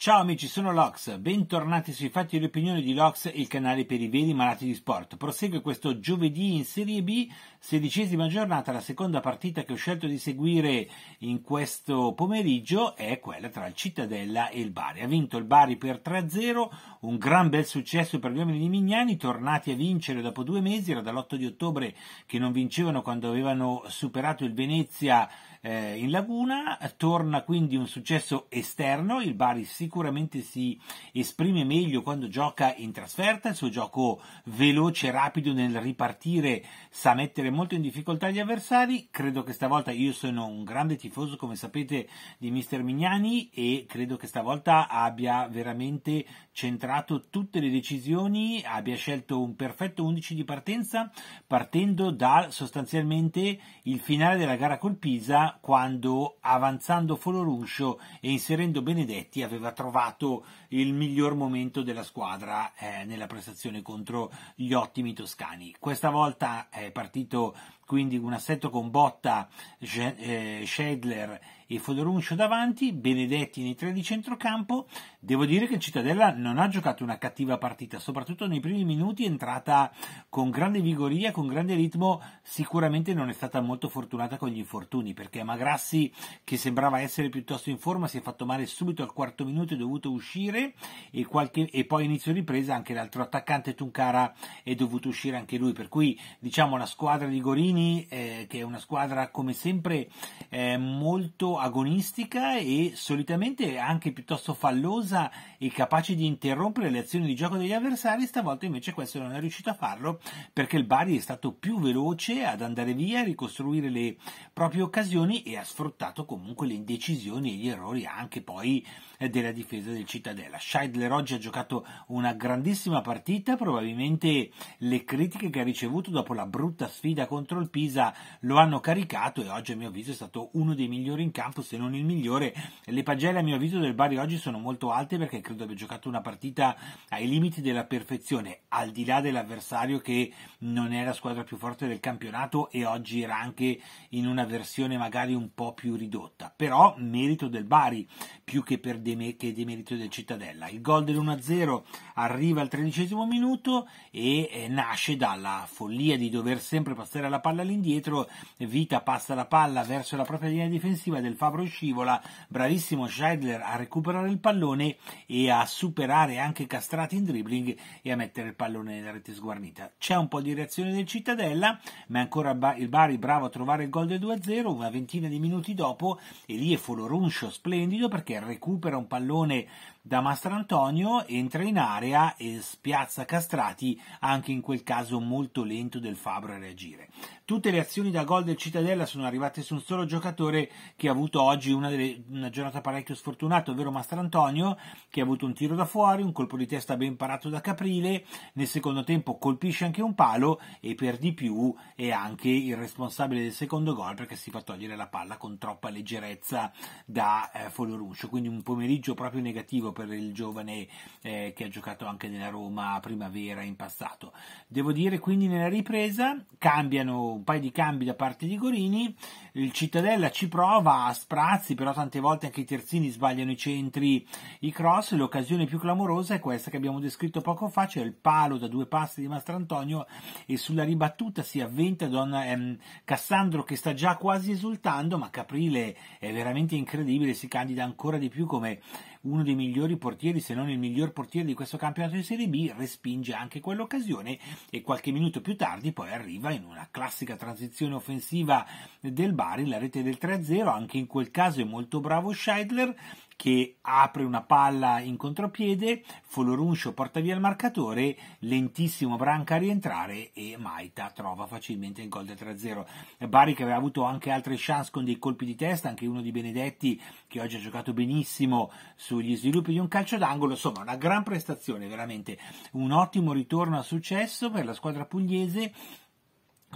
Ciao amici, sono Lox, bentornati sui fatti e le opinioni di Lox, il canale per i veri malati di sport. Prosegue questo giovedì in Serie B, sedicesima giornata, la seconda partita che ho scelto di seguire in questo pomeriggio è quella tra il Cittadella e il Bari. Ha vinto il Bari per 3-0, un gran bel successo per gli uomini di Mignani, tornati a vincere dopo due mesi, era dall'8 di ottobre che non vincevano quando avevano superato il Venezia eh, in laguna, torna quindi un successo esterno, il Bari sicuramente si esprime meglio quando gioca in trasferta, il suo gioco veloce, e rapido nel ripartire sa mettere molto in difficoltà gli avversari, credo che stavolta io sono un grande tifoso come sapete di mister Mignani e credo che stavolta abbia veramente centrato tutte le decisioni, abbia scelto un perfetto 11 di partenza partendo da sostanzialmente il finale della gara col Pisa quando avanzando Foloruscio e inserendo Benedetti aveva trovato il miglior momento della squadra eh, nella prestazione contro gli ottimi toscani. Questa volta è partito quindi un assetto con Botta, Schedler eh, e Fodoruncio davanti, Benedetti nei tre di centrocampo. Devo dire che Cittadella non ha giocato una cattiva partita, soprattutto nei primi minuti è entrata con grande vigoria, con grande ritmo, sicuramente non è stata molto fortunata con gli infortuni, perché Magrassi, che sembrava essere piuttosto in forma, si è fatto male subito al quarto minuto e è dovuto uscire e, qualche, e poi inizio ripresa anche l'altro attaccante Tuncara è dovuto uscire anche lui, per cui diciamo la squadra di Gorini Mancini, eh, che è una squadra come sempre eh, molto agonistica e solitamente anche piuttosto fallosa e capace di interrompere le azioni di gioco degli avversari, stavolta invece questo non è riuscito a farlo perché il Bari è stato più veloce ad andare via, a ricostruire le proprie occasioni e ha sfruttato comunque le indecisioni e gli errori anche poi della difesa del Cittadella. Scheidler oggi ha giocato una grandissima partita, probabilmente le critiche che ha ricevuto dopo la brutta sfida contro il Pisa lo hanno caricato e oggi a mio avviso è stato uno dei migliori in campo, se non il migliore. Le pagelle a mio avviso del Bari oggi sono molto alte perché credo abbia giocato una partita ai limiti della perfezione, al di là dell'avversario che non è la squadra più forte del campionato e oggi era anche in una versione magari un po' più ridotta. Però merito del Bari più che per di, che di merito del Cittadella. Il gol dell'1-0 arriva al tredicesimo minuto e eh, nasce dalla follia di dover sempre passare la palla all'indietro. Vita passa la palla verso la propria linea difensiva del Fabro scivola, bravissimo Scheidler a recuperare il pallone e a superare anche Castrati in dribbling e a mettere il pallone nella rete sguarnita. C'è un po' di reazione del Cittadella, ma è ancora il Bari bravo a trovare il gol del 2-0 una ventina di minuti dopo e lì è Foloruncio splendido perché recupera un pallone da Mastrantonio entra in area e spiazza Castrati, anche in quel caso molto lento del Fabro a reagire. Tutte le azioni da gol del Cittadella sono arrivate su un solo giocatore che ha avuto oggi una, delle, una giornata parecchio sfortunata, ovvero Mastrantonio, che ha avuto un tiro da fuori, un colpo di testa ben parato da Caprile, nel secondo tempo colpisce anche un palo e per di più è anche il responsabile del secondo gol perché si fa togliere la palla con troppa leggerezza da eh, Foloruscio, quindi un pomeriggio proprio negativo per il giovane eh, che ha giocato anche nella Roma primavera in passato. Devo dire quindi nella ripresa cambiano un paio di cambi da parte di Gorini, il Cittadella ci prova a sprazzi, però tante volte anche i terzini sbagliano i centri, i cross, l'occasione più clamorosa è questa che abbiamo descritto poco fa, cioè il palo da due passi di Mastrantonio e sulla ribattuta si avventa Don ehm, Cassandro che sta già quasi esultando, ma Caprile è veramente incredibile, si candida ancora di più come uno dei migliori portieri, se non il miglior portiere di questo campionato di Serie B, respinge anche quell'occasione e qualche minuto più tardi poi arriva in una classica transizione offensiva del Bari, la rete del 3-0, anche in quel caso è molto bravo Scheidler, che apre una palla in contropiede, Foloruncio porta via il marcatore, lentissimo Branca a rientrare e Maita trova facilmente il gol del 3-0. Bari che aveva avuto anche altre chance con dei colpi di testa, anche uno di Benedetti che oggi ha giocato benissimo sugli sviluppi di un calcio d'angolo, insomma una gran prestazione veramente, un ottimo ritorno a successo per la squadra pugliese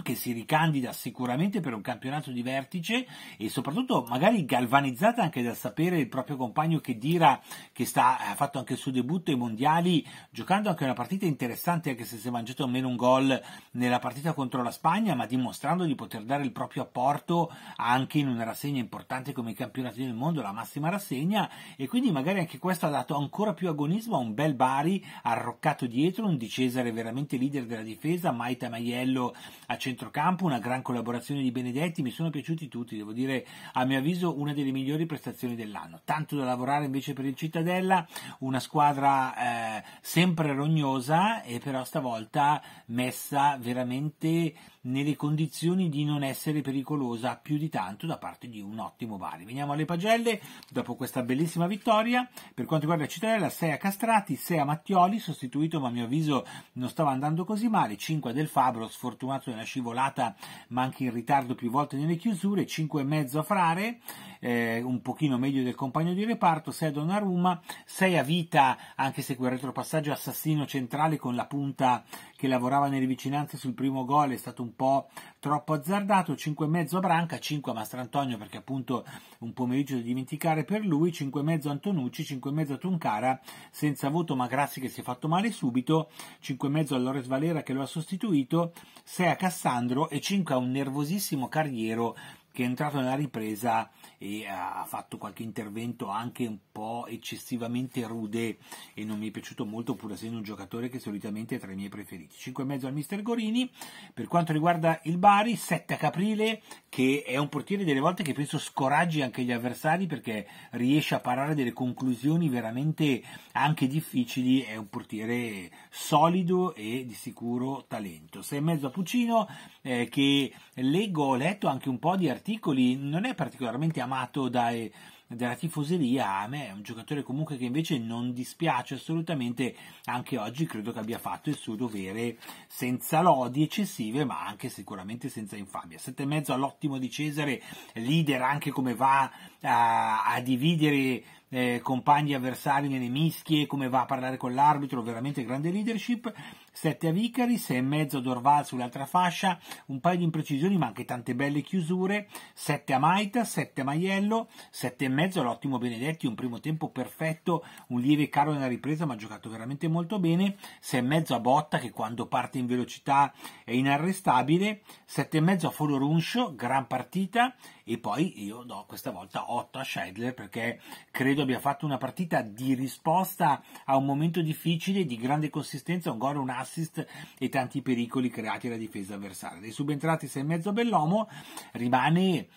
che si ricandida sicuramente per un campionato di vertice e soprattutto magari galvanizzata anche dal sapere il proprio compagno che Dira che sta, eh, ha fatto anche il suo debutto ai mondiali giocando anche una partita interessante anche se si è mangiato almeno un gol nella partita contro la Spagna ma dimostrando di poter dare il proprio apporto anche in una rassegna importante come i campionati del mondo la massima rassegna e quindi magari anche questo ha dato ancora più agonismo a un bel Bari arroccato dietro un Di Cesare veramente leader della difesa Maita Maiello centrocampo una gran collaborazione di Benedetti, mi sono piaciuti tutti, devo dire a mio avviso una delle migliori prestazioni dell'anno. Tanto da lavorare invece per il Cittadella, una squadra eh, sempre rognosa e però stavolta messa veramente nelle condizioni di non essere pericolosa più di tanto da parte di un ottimo Bari. Veniamo alle pagelle, dopo questa bellissima vittoria, per quanto riguarda Cittadella 6 a Castrati, 6 a Mattioli, sostituito ma a mio avviso non stava andando così male, 5 a Del Fabro, sfortunato nella scivolata ma anche in ritardo più volte nelle chiusure, 5,5 a Frare, eh, un pochino meglio del compagno di reparto, 6 a Donnarumma, 6 a Vita, anche se quel retropassaggio assassino centrale con la punta che lavorava nelle vicinanze sul primo gol è stato un po' troppo azzardato, 5,5 a Branca, 5 a Mastrantonio perché appunto un pomeriggio da dimenticare per lui, 5,5 a Antonucci, 5,5 a Tuncara senza voto ma grazie che si è fatto male subito, 5,5 a Lores Valera che lo ha sostituito, 6 a Cassandro e 5 a un nervosissimo Carriero che è entrato nella ripresa e ha fatto qualche intervento anche un po' eccessivamente rude e non mi è piaciuto molto pur essendo un giocatore che solitamente è tra i miei preferiti. 5,5 al mister Gorini, per quanto riguarda il Bari, 7 a Caprile che è un portiere delle volte che penso scoraggi anche gli avversari perché riesce a parare delle conclusioni veramente anche difficili, è un portiere solido e di sicuro talento. 6,5 a Puccino eh, che leggo, ho letto anche un po' di articoli articoli, non è particolarmente amato dai, dalla tifoseria, a me è un giocatore comunque che invece non dispiace assolutamente, anche oggi credo che abbia fatto il suo dovere senza lodi eccessive ma anche sicuramente senza infamia. Sette e mezzo all'ottimo di Cesare, leader anche come va a, a dividere eh, compagni avversari nelle mischie, come va a parlare con l'arbitro, veramente grande leadership. 7 a Vicari, 6 e mezzo Dorval sull'altra fascia, un paio di imprecisioni ma anche tante belle chiusure, 7 a Maita, 7 a Maiello, 7 e mezzo all'ottimo Benedetti, un primo tempo perfetto, un lieve caro nella ripresa ma ha giocato veramente molto bene, 6 e mezzo a Botta che quando parte in velocità è inarrestabile, 7 e mezzo a Foro Runcio, gran partita e poi io do questa volta 8 a Scheidler perché credo abbia fatto una partita di risposta a un momento difficile, di grande consistenza, un gol, un assist e tanti pericoli creati alla difesa avversaria. Dei subentrati mezzo Bellomo rimane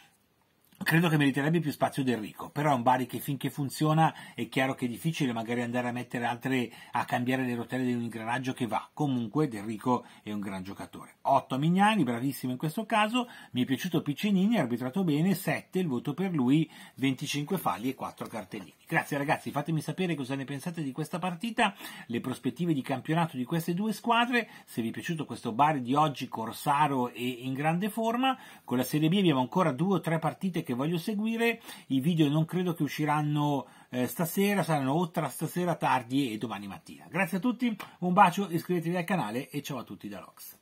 credo che meriterebbe più spazio del Rico però è un Bari che finché funziona è chiaro che è difficile magari andare a mettere altre, a cambiare le rotelle di un ingranaggio che va, comunque Del Rico è un gran giocatore. 8 Mignani, bravissimo in questo caso, mi è piaciuto Piccinini, ha arbitrato bene, 7 il voto per lui, 25 falli e 4 cartellini. Grazie ragazzi, fatemi sapere cosa ne pensate di questa partita, le prospettive di campionato di queste due squadre, se vi è piaciuto questo Bari di oggi, Corsaro e in grande forma, con la Serie B abbiamo ancora 2 o 3 partite che voglio seguire, i video non credo che usciranno eh, stasera, saranno o tra stasera tardi e domani mattina. Grazie a tutti, un bacio, iscrivetevi al canale e ciao a tutti da Lox.